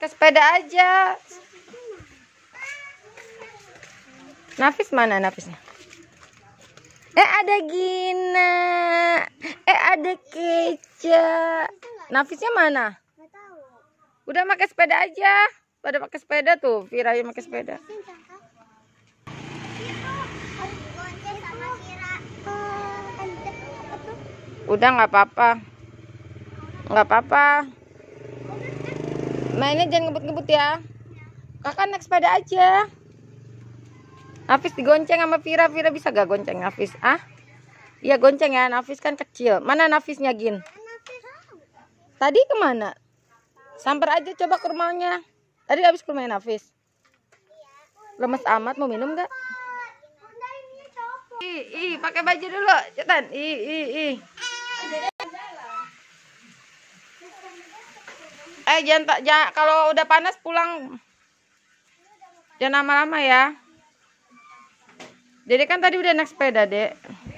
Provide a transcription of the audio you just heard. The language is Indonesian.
ke sepeda aja Nafis mana Nafisnya eh ada Gina eh ada Keja. Nafisnya mana udah pakai sepeda aja pada pakai sepeda tuh Vira yang pakai sepeda udah nggak apa-apa nggak apa-apa mainnya jangan ngebut-ngebut ya kakak naik sepeda aja Hafiz digonceng sama Vira Vira bisa gak gonceng Hafiz ah iya gonceng ya nafis kan kecil mana nafisnya Gin tadi kemana samper aja coba ke rumahnya tadi habis ke rumahnya Hafiz lemes amat mau minum gak ih, ih pakai baju dulu cetan ih ih ih eh jangan, tak jangan kalau udah panas pulang jangan lama-lama ya jadi kan tadi udah naik sepeda dek